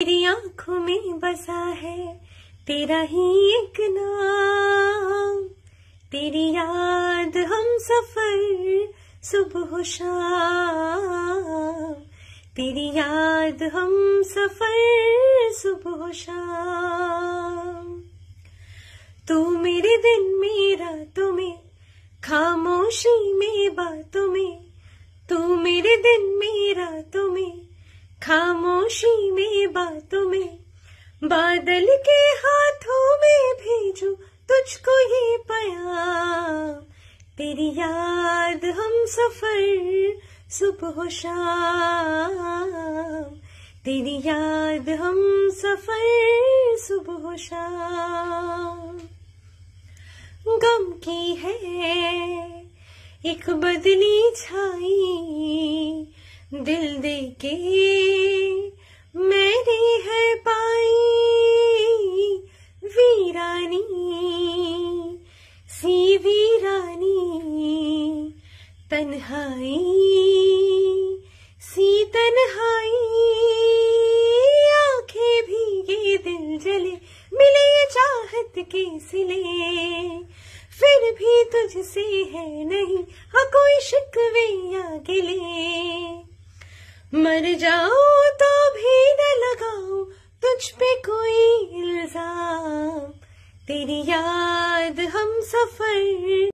तेरी आंखों में बसा है तेरा ही एक नाम तेरी याद हम सफर सुबह शाम तेरी याद हम सफर सुबह शाम तू मेरे दिन में तुम्हें में खामोशी में बातों में तू मेरे दिन में तुम्हें खामोशी में बातों में बादल के हाथों में भेजू तुझको ये पयाम तेरी याद हम सफर सुबह शाम तेरी याद हम सफर सुबह शाम गम की है एक बदली छाई दिल दे के रानी सीधी रानी तन्हाई सी तन्हाई आंखें भीगे दिल जले मिले चाहत के सिले फिर भी तुझसे है नहीं हाँ कोई शिकवे या गिले मर जाओ तेरी याद हम सफर